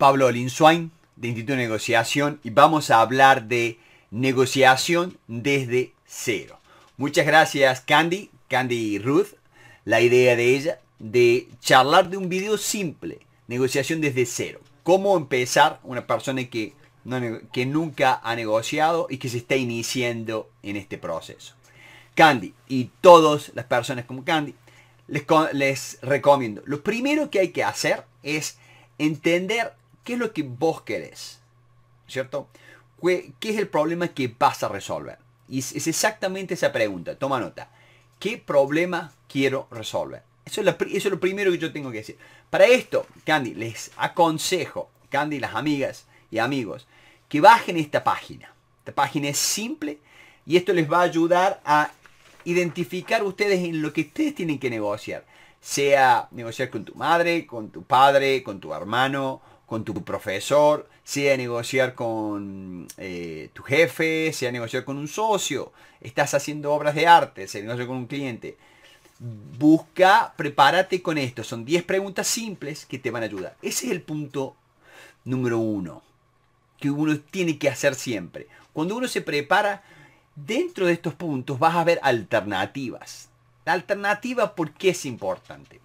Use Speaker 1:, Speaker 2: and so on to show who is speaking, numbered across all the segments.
Speaker 1: Pablo Linswain de Instituto de Negociación y vamos a hablar de negociación desde cero. Muchas gracias Candy, Candy y Ruth, la idea de ella de charlar de un video simple, negociación desde cero. Cómo empezar una persona que, que nunca ha negociado y que se está iniciando en este proceso. Candy y todas las personas como Candy, les, les recomiendo. Lo primero que hay que hacer es entender ¿Qué es lo que vos querés? ¿Cierto? ¿Qué, es el problema que vas a resolver? Y es, exactamente esa pregunta. Toma nota. ¿Qué problema quiero resolver? Eso es, eso es lo primero que yo tengo que decir. Para esto, Candy, les aconsejo, Candy, las amigas y amigos, que bajen esta página. Esta página es simple y esto les va a ayudar a identificar ustedes en lo que ustedes tienen que negociar. Sea negociar con tu madre, con tu padre, con tu hermano, con tu profesor, sea negociar con eh, tu jefe, sea negociar con un socio, estás haciendo obras de arte, sea negociar con un cliente. Busca, prepárate con esto. Son 10 preguntas simples que te van a ayudar. Ese es el punto número uno que uno tiene que hacer siempre. Cuando uno se prepara, dentro de estos puntos vas a ver alternativas. La alternativa, ¿por qué es importante?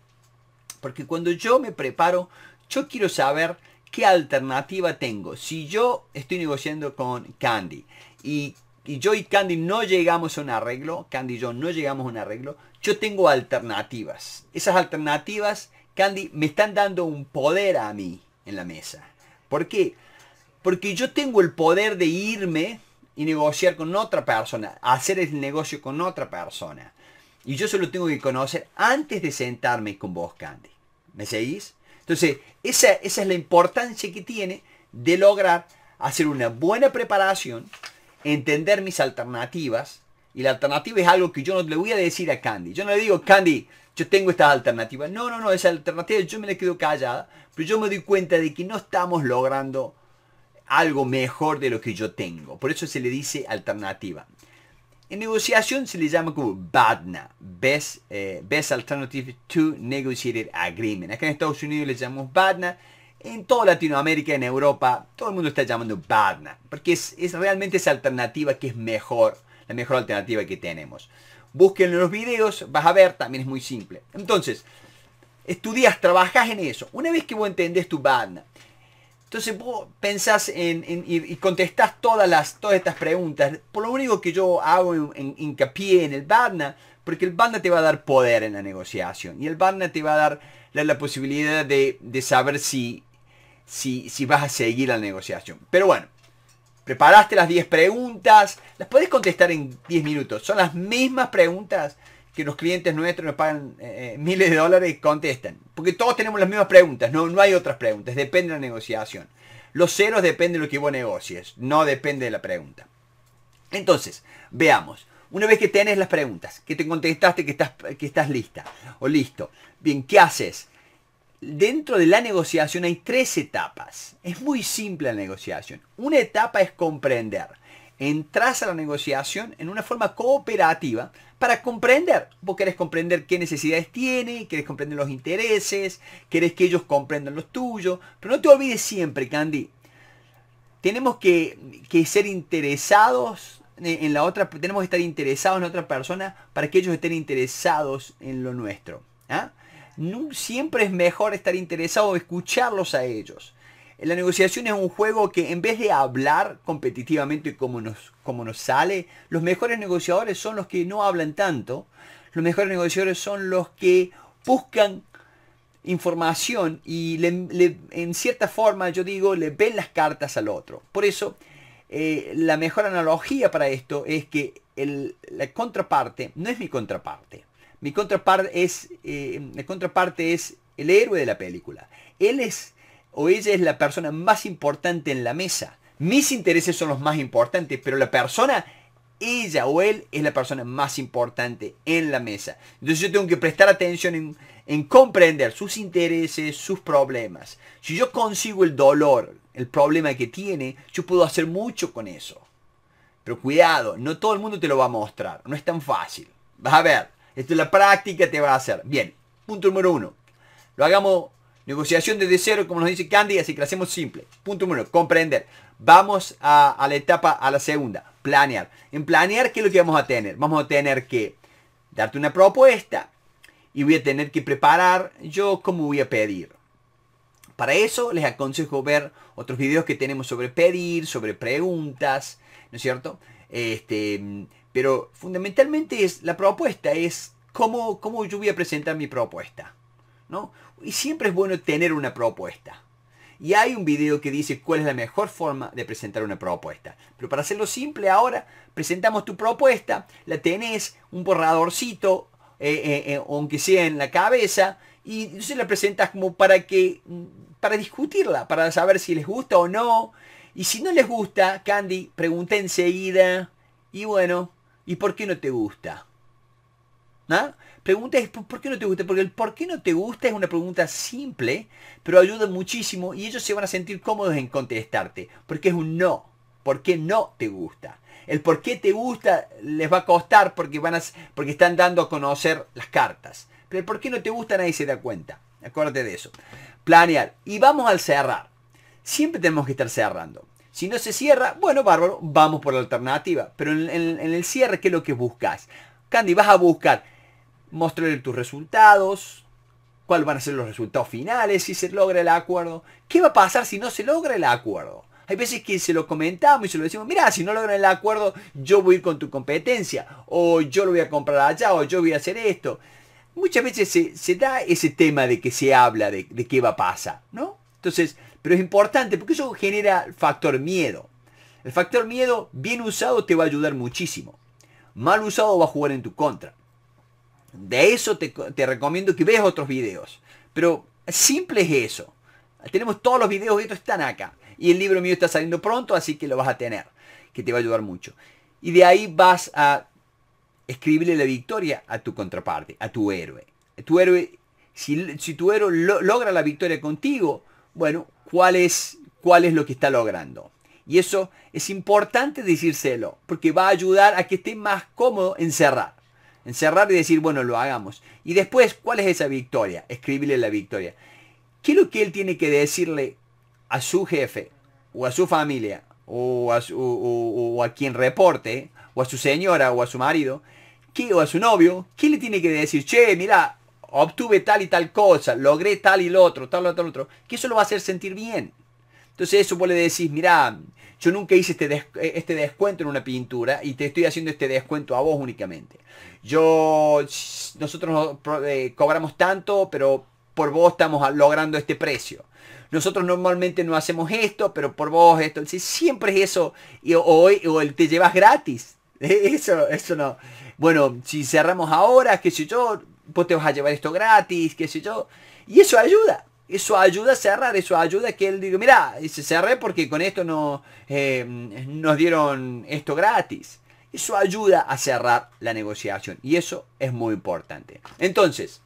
Speaker 1: Porque cuando yo me preparo, yo quiero saber ¿qué alternativa tengo? Si yo estoy negociando con Candy y, yo y Candy no llegamos a un arreglo, Candy y yo no llegamos a un arreglo, yo tengo alternativas. Esas alternativas, Candy, me están dando un poder a mí en la mesa. ¿Por qué? Porque yo tengo el poder de irme y negociar con otra persona, hacer el negocio con otra persona. Y yo solo tengo que conocer antes de sentarme con vos, Candy. ¿Me seguís? Entonces, esa, es la importancia que tiene de lograr hacer una buena preparación, entender mis alternativas, y la alternativa es algo que yo no le voy a decir a Candy. Yo no le digo, Candy, yo tengo estas alternativas. No, no, no, esa alternativa yo me la quedo callada, pero yo me doy cuenta de que no estamos logrando algo mejor de lo que yo tengo. Por eso se le dice alternativa. En negociación se le llama como BADNA, eh, Best, Alternative to Negotiated Agreement. Acá en Estados Unidos le llamamos BADNA, en toda Latinoamérica, en Europa, todo el mundo está llamando BADNA, porque es, es realmente esa alternativa que es mejor, la mejor alternativa que tenemos. Búsquenlo en los videos, vas a ver, también es muy simple. Entonces, estudias, trabajas en eso. Una vez que vos entendés tu BADNA entonces vos pensás en, y contestás todas, las, todas estas preguntas. Por lo único que yo hago en, hincapié en el BADNA, porque el BADNA te va a dar poder en la negociación. Y el BADNA te va a dar la, posibilidad de, saber si, si, si, vas a seguir la negociación. Pero bueno, preparaste las 10 preguntas. Las podés contestar en 10 minutos. Son las mismas preguntas que los clientes nuestros nos pagan eh, eh, miles de dólares y contestan. Porque todos tenemos las mismas preguntas, no, no hay otras preguntas, depende de la negociación. Los ceros dependen de lo que vos negocies, no depende de la pregunta. Entonces, veamos. Una vez que tenés las preguntas, que te contestaste, que estás, que estás lista o listo, bien, ¿qué haces? Dentro de la negociación hay tres etapas. Es muy simple la negociación. Una etapa es comprender. Entras a la negociación en una forma cooperativa para comprender. Vos querés comprender qué necesidades tiene, querés comprender los intereses, querés que ellos comprendan los tuyos. Pero no te olvides siempre, Candy. Tenemos que, ser interesados en la otra, tenemos que estar interesados en la otra persona para que ellos estén interesados en lo nuestro. ¿ah? siempre es mejor estar interesado, escucharlos a ellos. La negociación es un juego que en vez de hablar competitivamente como nos, nos sale, los mejores negociadores son los que no hablan tanto. Los mejores negociadores son los que buscan información y en cierta forma, yo digo, le ven las cartas al otro. Por eso, eh, la mejor analogía para esto es que el, la contraparte no es mi contraparte. Mi contraparte es, la eh, contraparte es el héroe de la película. Él es o ella es la persona más importante en la mesa. Mis intereses son los más importantes, pero la persona, ella o él, es la persona más importante en la mesa. Entonces yo tengo que prestar atención en, comprender sus intereses, sus problemas. Si yo consigo el dolor, el problema que tiene, yo puedo hacer mucho con eso. Pero cuidado, no todo el mundo te lo va a mostrar, no es tan fácil. Vas a ver, esto es la práctica, te va a hacer. Bien, punto número uno. Lo hagamos Negociación desde cero, como nos dice Candy, así que la hacemos simple. Punto número uno, comprender. Vamos a, la etapa, a la segunda, planear. En planear, ¿qué es lo que vamos a tener? Vamos a tener que darte una propuesta y voy a tener que preparar yo cómo voy a pedir. Para eso les aconsejo ver otros videos que tenemos sobre pedir, sobre preguntas, ¿no es cierto? Este, pero fundamentalmente es la propuesta, es cómo, cómo yo voy a presentar mi propuesta. Y siempre es bueno tener una propuesta. Y hay un video que dice cuál es la mejor forma de presentar una propuesta. Pero para hacerlo simple ahora, presentamos tu propuesta, la tenés, un borradorcito, eh, eh, eh, aunque sea en la cabeza, y se la presentas como para que, mm, para discutirla, para saber si les gusta o no. Y si no les gusta, Candy, pregunta enseguida, y bueno, ¿y por qué no te gusta? ¿Ah? Pregunta ¿por qué no te gusta? Porque el por qué no te gusta es una pregunta simple, pero ayuda muchísimo y ellos se van a sentir cómodos en contestarte, porque es un no. ¿Por qué no te gusta? El por qué te gusta les va a costar porque, van a, porque están dando a conocer las cartas. Pero el por qué no te gusta nadie se da cuenta. Acuérdate de eso. Planear. Y vamos al cerrar. Siempre tenemos que estar cerrando. Si no se cierra, bueno, bárbaro, vamos por la alternativa. Pero en, en el cierre, ¿qué es lo que buscas? Candy, vas a buscar mostrarle tus resultados, cuáles van a ser los resultados finales, si se logra el acuerdo, qué va a pasar si no se logra el acuerdo. Hay veces que se lo comentamos y se lo decimos, mira, si no logran el acuerdo, yo voy a ir con tu competencia, o yo lo voy a comprar allá, o yo voy a hacer esto. Muchas veces se, da ese tema de que se habla de, de, qué va a pasar, ¿no? Entonces, pero es importante porque eso genera el factor miedo. El factor miedo, bien usado, te va a ayudar muchísimo. Mal usado va a jugar en tu contra. De eso te, recomiendo que veas otros videos. Pero simple es eso. Tenemos todos los videos, estos están acá. Y el libro mío está saliendo pronto, así que lo vas a tener, que te va a ayudar mucho. Y de ahí vas a escribirle la victoria a tu contraparte, a tu héroe. Tu héroe, si, tu héroe logra la victoria contigo, bueno, ¿cuál es, ¿cuál es lo que está logrando? Y eso es importante decírselo, porque va a ayudar a que esté más cómodo encerrar encerrar y decir, bueno, lo hagamos. Y después, ¿cuál es esa victoria? Escribirle la victoria. ¿Qué es lo que él tiene que decirle a su jefe o a su familia o a, quien reporte o a su señora o a su marido o a su novio? ¿Qué le tiene que decir? Che, mira, obtuve tal y tal cosa, logré tal y lo otro, tal y tal otro, que eso lo va a hacer sentir bien. Entonces eso vos le decís, mira, yo nunca hice este, eh, este descuento en una pintura y te estoy haciendo este descuento a vos únicamente. Yo, nosotros eh, cobramos tanto, pero por vos estamos logrando este precio. Nosotros normalmente no hacemos esto, pero por vos esto. Siempre es eso. Y hoy, o el te llevas gratis. Eso, eso no. Bueno, si cerramos ahora, qué sé yo, vos te vas a llevar esto gratis, qué sé yo. Y eso ayuda eso ayuda a cerrar, eso ayuda a que él diga, mira, se cerré porque con esto no, em, nos dieron esto gratis. Eso ayuda a cerrar la negociación y eso es muy importante. Entonces,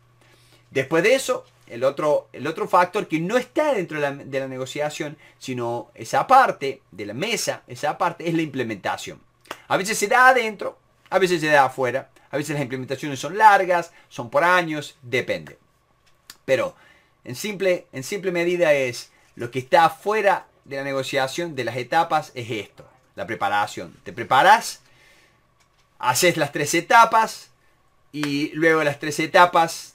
Speaker 1: después de eso, el otro, el otro factor que no está dentro de la, de la negociación, sino esa parte de la mesa, esa parte es la implementación. A veces se da adentro, a veces se da afuera, a veces las implementaciones son largas, son por años, depende. Pero en simple, en simple medida es lo que está fuera de la negociación de las etapas es esto, la preparación. Te preparas, haces las tres etapas y luego de las tres etapas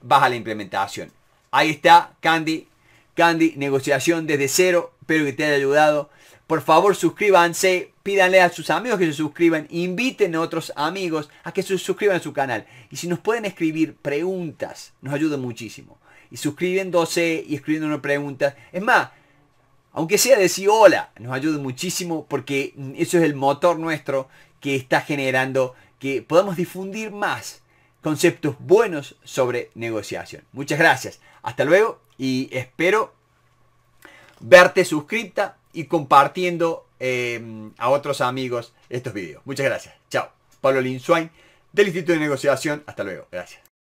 Speaker 1: vas a la implementación. Ahí está, Candy. Candy, negociación desde cero. Espero que te haya ayudado. Por favor, suscríbanse. Pídanle a sus amigos que se suscriban. Inviten a otros amigos a que se suscriban a su canal. Y si nos pueden escribir preguntas, nos ayuda muchísimo y suscribiéndose y escribiendo una pregunta. Es más, aunque sea decir hola, nos ayuda muchísimo porque eso es el motor nuestro que está generando que podamos difundir más conceptos buenos sobre negociación. Muchas gracias. Hasta luego y espero verte suscripta y compartiendo em, a otros amigos estos vídeos. Muchas gracias. Chao. Pablo Linswain del Instituto de Negociación. Hasta luego. Gracias.